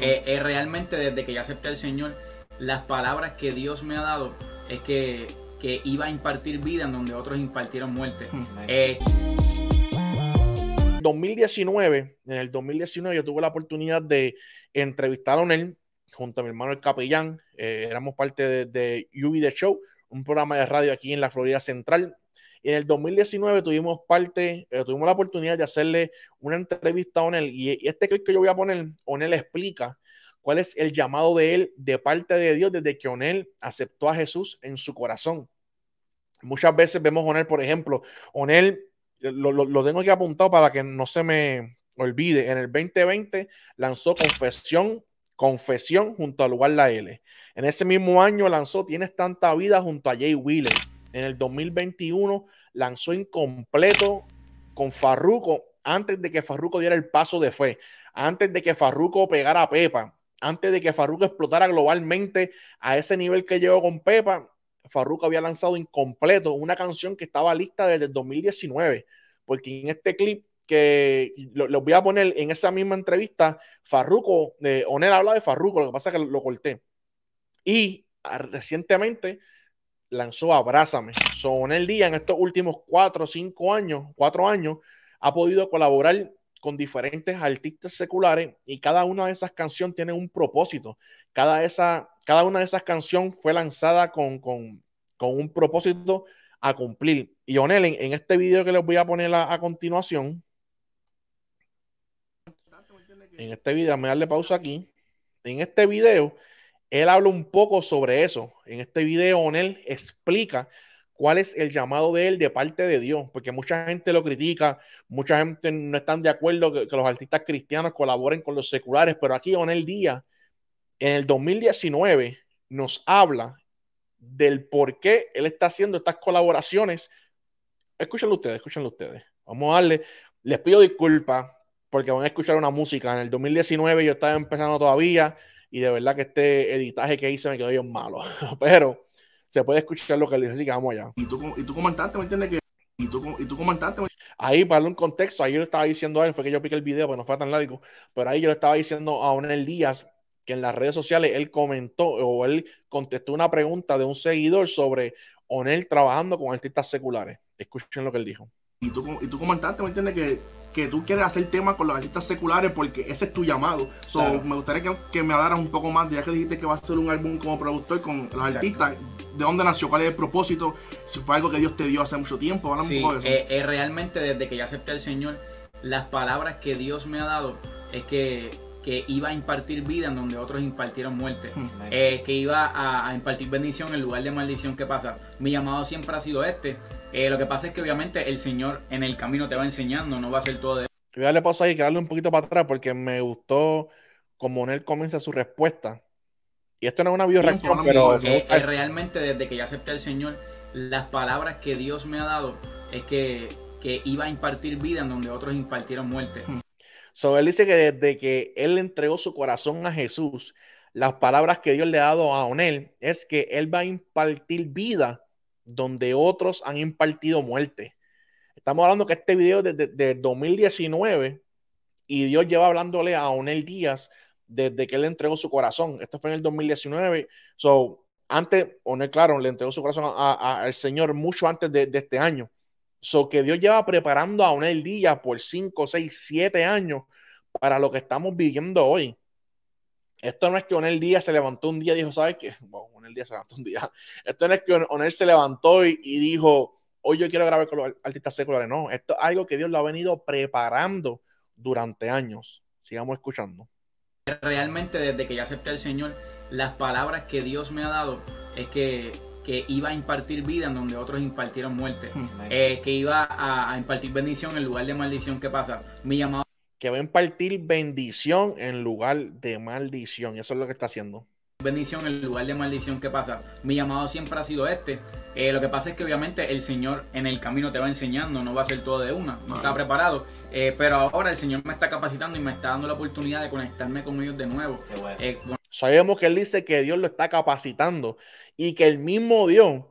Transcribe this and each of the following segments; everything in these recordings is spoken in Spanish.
Eh, eh, realmente desde que yo acepté al Señor, las palabras que Dios me ha dado es que, iba a impartir vida en donde otros impartieron muerte. 2019, hmm. eh, en el 2019 yo tuve la oportunidad de entrevistar a él junto a mi hermano el capellán, éramos parte de, de The Show, un programa de radio aquí en la Florida Central, y en el 2019 tuvimos parte, eh, tuvimos la oportunidad de hacerle una entrevista a Onel. Y, este clip que yo voy a poner, Onel explica cuál es el llamado de él de parte de Dios desde que Onel aceptó a Jesús en su corazón. Muchas veces vemos a Onel, por ejemplo, Onel, eh, lo, lo, lo tengo aquí apuntado para que no se me olvide, en el 2020 lanzó Confesión Confesión junto al Lugar La L. En ese mismo año lanzó Tienes Tanta Vida junto a Jay Wheeler. En el 2021 lanzó incompleto con Farruko antes de que Farruko diera el paso de fe, antes de que Farruko pegara a Pepa, antes de que Farruko explotara globalmente a ese nivel que llegó con Pepa, Farruko había lanzado incompleto una canción que estaba lista desde el 2019, porque en este clip que lo voy a poner en esa misma entrevista, Farruko, eh, Onel habla de Farruko, lo que pasa es que lo, corté. Y ah, recientemente lanzó Abrázame. el día en estos últimos cuatro o cinco años, cuatro años, ha podido colaborar con diferentes artistas seculares y cada una de esas canciones tiene un propósito. Cada, esa, cada una de esas canciones fue lanzada con, con, un propósito a cumplir. Y Onel, en, este video que les voy a poner a, continuación, en este video, me darle pausa aquí, en este video él habla un poco sobre eso. En este video, Onel explica cuál es el llamado de él de parte de Dios, porque mucha gente lo critica, mucha gente no están de acuerdo que, los artistas cristianos colaboren con los seculares, pero aquí Onel Díaz, en el 2019, nos habla del por qué él está haciendo estas colaboraciones. Escúchenlo ustedes, escúchenlo ustedes. Vamos a darle, les pido disculpas porque van a escuchar una música. En el 2019 yo estaba empezando todavía, y de verdad que este editaje que hice me quedó bien malo. Pero se puede escuchar lo que él dice, así que vamos allá. Y tú, y tú comentaste, ¿me entiendes? y, tú, y tú comentaste. Ahí, para darle un contexto, ahí yo le estaba diciendo a él, fue que yo piqué el video, pero no fue tan largo. Pero ahí yo le estaba diciendo a Onel Díaz que en las redes sociales él comentó o él contestó una pregunta de un seguidor sobre Onel trabajando con artistas seculares. Escuchen lo que él dijo y tú, y tú comentaste, ¿me entiendes? Que, tú quieres hacer temas con los artistas seculares porque ese es tu llamado. So, Me gustaría que, me hablaras un poco más, ya que dijiste que vas a hacer un álbum como productor con los artistas. ¿De dónde nació? ¿Cuál es el propósito? Si fue algo que Dios te dio hace mucho tiempo. Háblame un poco de eso. Eh, eh, realmente, desde que yo acepté al Señor, las palabras que Dios me ha dado es que que iba a impartir vida en donde otros impartieron muerte, hmm. eh, que iba a, a, impartir bendición en lugar de maldición ¿qué pasa. Mi llamado siempre ha sido este, eh, lo que pasa es que obviamente el Señor en el camino te va enseñando, no va a ser todo de... Voy a darle ahí, que un poquito para atrás porque me gustó como él comienza su respuesta. Y esto no es una bioreacción, pero... Eh, eh, realmente desde que yo acepté al Señor, las palabras que Dios me ha dado es que, que iba a impartir vida en donde otros impartieron muerte. Hmm. So, él dice que desde que él entregó su corazón a Jesús, las palabras que Dios le ha dado a Onel es que él va a impartir vida donde otros han impartido muerte. Estamos hablando que este video desde de, 2019 y Dios lleva hablándole a Onel Díaz desde que él le entregó su corazón. Esto fue en el 2019. So, antes, Onel, claro, le entregó su corazón al Señor mucho antes de, de, este año. So, que Dios lleva preparando a Onel Díaz por 5, 6, 7 años para lo que estamos viviendo hoy. Esto no es que Onel Díaz se levantó un día y dijo, ¿sabes qué? Bueno, Onel Díaz se levantó un día. Esto no es que Onel se levantó y, dijo, hoy yo quiero grabar con los artistas seculares. No, esto es algo que Dios lo ha venido preparando durante años. Sigamos escuchando. Realmente desde que yo acepté al Señor, las palabras que Dios me ha dado es que, que iba a impartir vida en donde otros impartieron muerte, hmm. Es eh, que iba a, a impartir bendición en lugar de maldición ¿Qué pasa. Mi llamado que va a impartir bendición en lugar de maldición. Y eso es lo que está haciendo bendición en lugar de maldición ¿Qué pasa. Mi llamado siempre ha sido este. Eh, lo que pasa es que obviamente el Señor en el camino te va enseñando, no va a ser todo de una, está preparado. Eh, pero ahora el Señor me está capacitando y me está dando la oportunidad de conectarme con ellos de nuevo. Eh, Sabemos que Él dice que Dios lo está capacitando y que el mismo Dios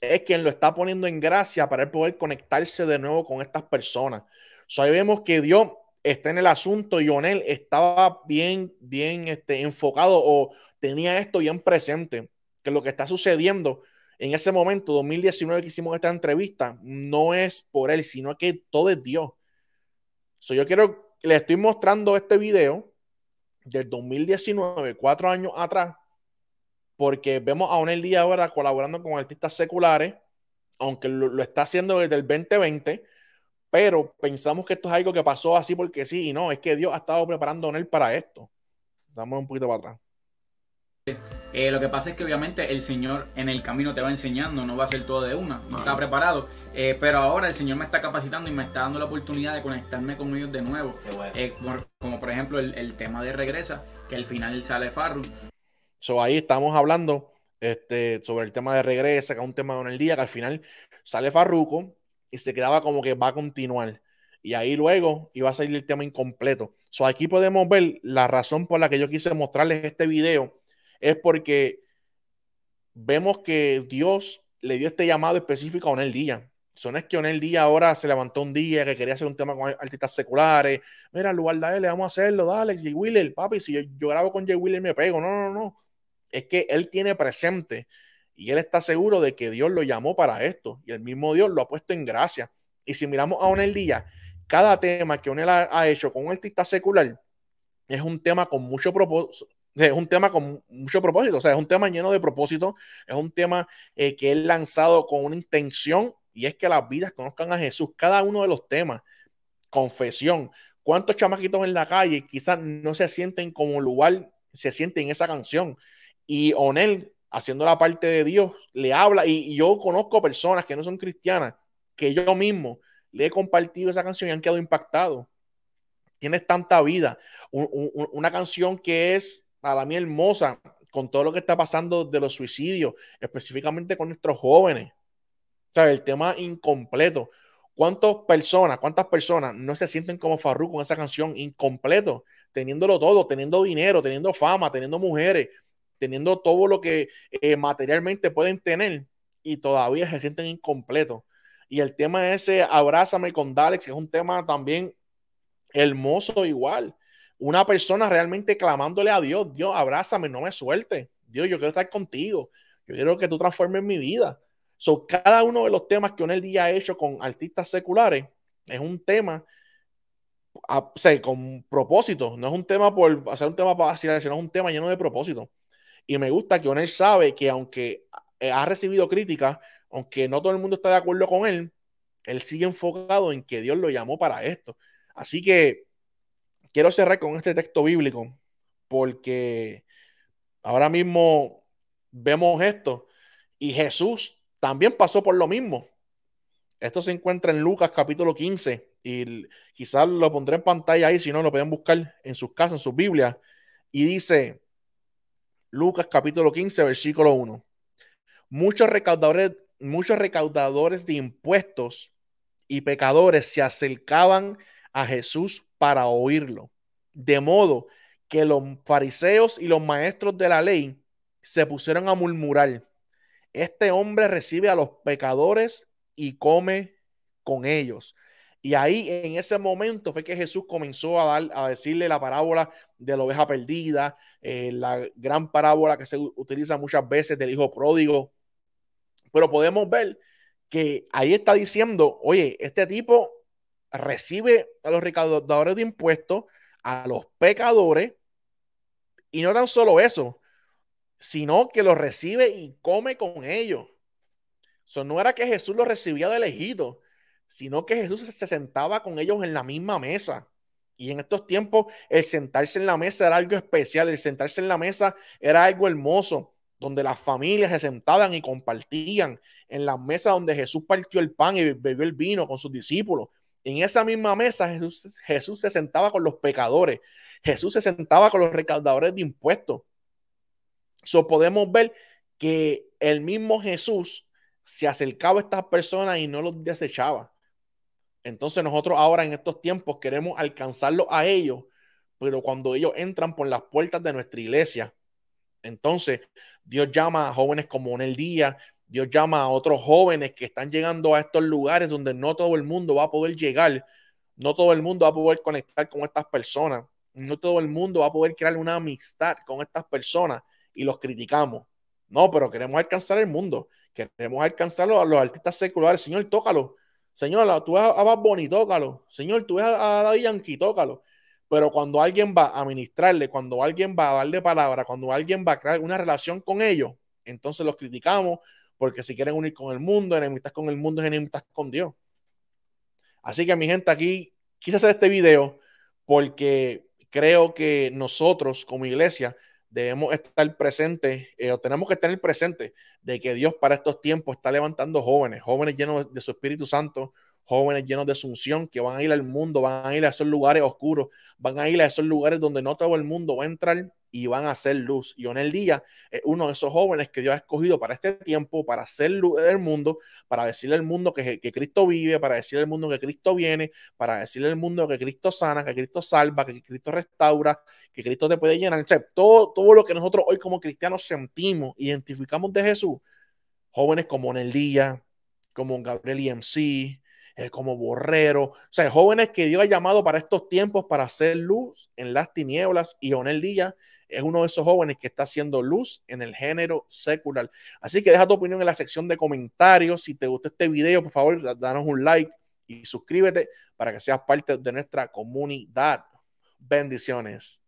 es quien lo está poniendo en gracia para él poder conectarse de nuevo con estas personas. Sabemos que Dios está en el asunto y Onel estaba bien, bien este, enfocado o tenía esto bien presente, que lo que está sucediendo en ese momento, 2019 que hicimos esta entrevista, no es por él, sino que todo es Dios. So, yo quiero, le estoy mostrando este video del 2019, cuatro años atrás, porque vemos a Onel Díaz ahora colaborando con artistas seculares, aunque lo, lo está haciendo desde el 2020, pero pensamos que esto es algo que pasó así porque sí, y no, es que Dios ha estado preparando a él para esto. Damos un poquito para atrás. Eh, lo que pasa es que obviamente el Señor en el camino te va enseñando, no va a ser todo de una, no está preparado. Eh, pero ahora el Señor me está capacitando y me está dando la oportunidad de conectarme con ellos de nuevo. Eh, como, por ejemplo el, tema de regresa, que al final sale Farru. So, ahí estamos hablando este, sobre el tema de regresa, que es un tema de el día, que al final sale Farruco, y se quedaba como que va a continuar. Y ahí luego iba a salir el tema incompleto. So, aquí podemos ver la razón por la que yo quise mostrarles este video es porque vemos que Dios le dio este llamado específico a Onel Díaz. Son es que Onel Díaz ahora se levantó un día que quería hacer un tema con artistas seculares. Mira, lugar de él, le vamos a hacerlo, dale, Jay Wheeler, papi, si yo, grabo con Jay Wheeler me pego. No, no, no. Es que él tiene presente y él está seguro de que Dios lo llamó para esto y el mismo Dios lo ha puesto en gracia. Y si miramos a Onel Díaz, cada tema que Onel ha, hecho con un artista secular es un tema con mucho propósito, es un tema con mucho propósito, o sea, es un tema lleno de propósito, es un tema eh, que él lanzado con una intención y es que las vidas conozcan a Jesús. Cada uno de los temas, confesión, cuántos chamaquitos en la calle quizás no se sienten como lugar, se sienten en esa canción. Y Onel haciendo la parte de Dios, le habla, y, yo conozco personas que no son cristianas, que yo mismo le he compartido esa canción y han quedado impactados. Tienes tanta vida, una canción que es para mí hermosa, con todo lo que está pasando de los suicidios, específicamente con nuestros jóvenes. el tema incompleto. ¿Cuántas personas, cuántas personas no se sienten como Farru con esa canción incompleto? Teniéndolo todo, teniendo dinero, teniendo fama, teniendo mujeres, teniendo todo lo que eh, materialmente pueden tener y todavía se sienten incompletos. Y el tema ese, Abrázame con Dalex, que es un tema también hermoso igual. Una persona realmente clamándole a Dios, Dios, abrázame, no me suelte. Dios, yo quiero estar contigo. Yo quiero que tú transformes mi vida. So, cada uno de los temas que el día ha hecho con artistas seculares es un tema con propósito. No es un tema por hacer un tema para hacer, sino es un tema lleno de propósito. Y me gusta que Onel sabe que aunque eh, ha recibido críticas, aunque no todo el mundo está de acuerdo con él, él sigue enfocado en que Dios lo llamó para esto. Así que quiero cerrar con este texto bíblico, porque ahora mismo vemos esto y Jesús también pasó por lo mismo. Esto se encuentra en Lucas capítulo 15 y quizás lo pondré en pantalla ahí, si no lo pueden buscar en sus casas, en sus Biblias. Y dice, Lucas capítulo 15, versículo 1. Muchos recaudadores, muchos recaudadores de impuestos y pecadores se acercaban a Jesús para oírlo. De modo que los fariseos y los maestros de la ley se pusieron a murmurar. Este hombre recibe a los pecadores y come con ellos. Y ahí, en ese momento, fue que Jesús comenzó a, dar, a decirle la parábola de la oveja perdida, eh, la gran parábola que se utiliza muchas veces del hijo pródigo. Pero podemos ver que ahí está diciendo, oye, este tipo recibe a los recaudadores de impuestos, a los pecadores, y no tan solo eso, sino que los recibe y come con ellos. Eso no era que Jesús los recibía de lejito, sino que Jesús se sentaba con ellos en la misma mesa. Y en estos tiempos el sentarse en la mesa era algo especial, el sentarse en la mesa era algo hermoso, donde las familias se sentaban y compartían en la mesa donde Jesús partió el pan y bebió el vino con sus discípulos. En esa misma mesa Jesús, Jesús se sentaba con los pecadores, Jesús se sentaba con los recaudadores de impuestos. So podemos ver que el mismo Jesús se acercaba a estas personas y no los desechaba. Entonces nosotros ahora en estos tiempos queremos alcanzarlo a ellos, pero cuando ellos entran por las puertas de nuestra iglesia, entonces Dios llama a jóvenes como en el día, Dios llama a otros jóvenes que están llegando a estos lugares donde no todo el mundo va a poder llegar, no todo el mundo va a poder conectar con estas personas, no todo el mundo va a poder crear una amistad con estas personas y los criticamos. No, pero queremos alcanzar el mundo, queremos alcanzarlo a los artistas seculares. Señor, tócalo, Señor, tú vas a Bad Señor, tú vas a Daddy Yankee, tócalo. Pero cuando alguien va a ministrarle, cuando alguien va a darle palabra, cuando alguien va a crear una relación con ellos, entonces los criticamos porque si quieren unir con el mundo, enemistad con el mundo es enemistad con Dios. Así que mi gente, aquí quise hacer este video porque creo que nosotros como iglesia debemos estar presentes, eh, o tenemos que tener presente de que Dios para estos tiempos está levantando jóvenes, jóvenes llenos de su Espíritu Santo, jóvenes llenos de asunción que van a ir al mundo, van a ir a esos lugares oscuros, van a ir a esos lugares donde no todo el mundo va a entrar y van a ser luz. Y Onel Díaz es uno de esos jóvenes que Dios ha escogido para este tiempo, para hacer luz del mundo, para decirle al mundo que, Cristo vive, para decirle al mundo que Cristo viene, para decirle al mundo que Cristo sana, que Cristo salva, que Cristo restaura, que Cristo te puede llenar. O todo, todo lo que nosotros hoy como cristianos sentimos, identificamos de Jesús, jóvenes como Onel Díaz, como Gabriel IMC, e eh, como Borrero, o sea, jóvenes que Dios ha llamado para estos tiempos para hacer luz en las tinieblas y Onel Díaz es uno de esos jóvenes que está haciendo luz en el género secular. Así que deja tu opinión en la sección de comentarios. Si te gustó este video, por favor, danos un like y suscríbete para que seas parte de nuestra comunidad. Bendiciones.